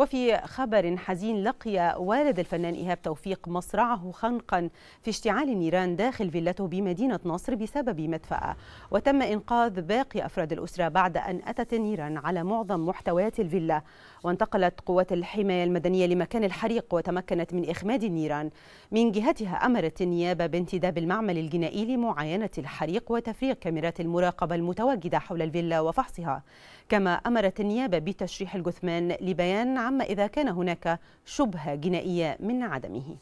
وفي خبر حزين لقي والد الفنان إيهاب توفيق مصرعه خنقا في اشتعال نيران داخل فيلته بمدينة نصر بسبب مدفأة وتم إنقاذ باقي أفراد الأسرة بعد أن أتت النيران على معظم محتويات الفيلا وانتقلت قوات الحماية المدنية لمكان الحريق وتمكنت من إخماد النيران من جهتها أمرت النيابة بانتداب المعمل الجنائي لمعاينة الحريق وتفريغ كاميرات المراقبة المتواجدة حول الفيلا وفحصها كما أمرت النيابة بتشريح الجثمان لبيان العامة إذا كان هناك شبهة جنائية من عدمه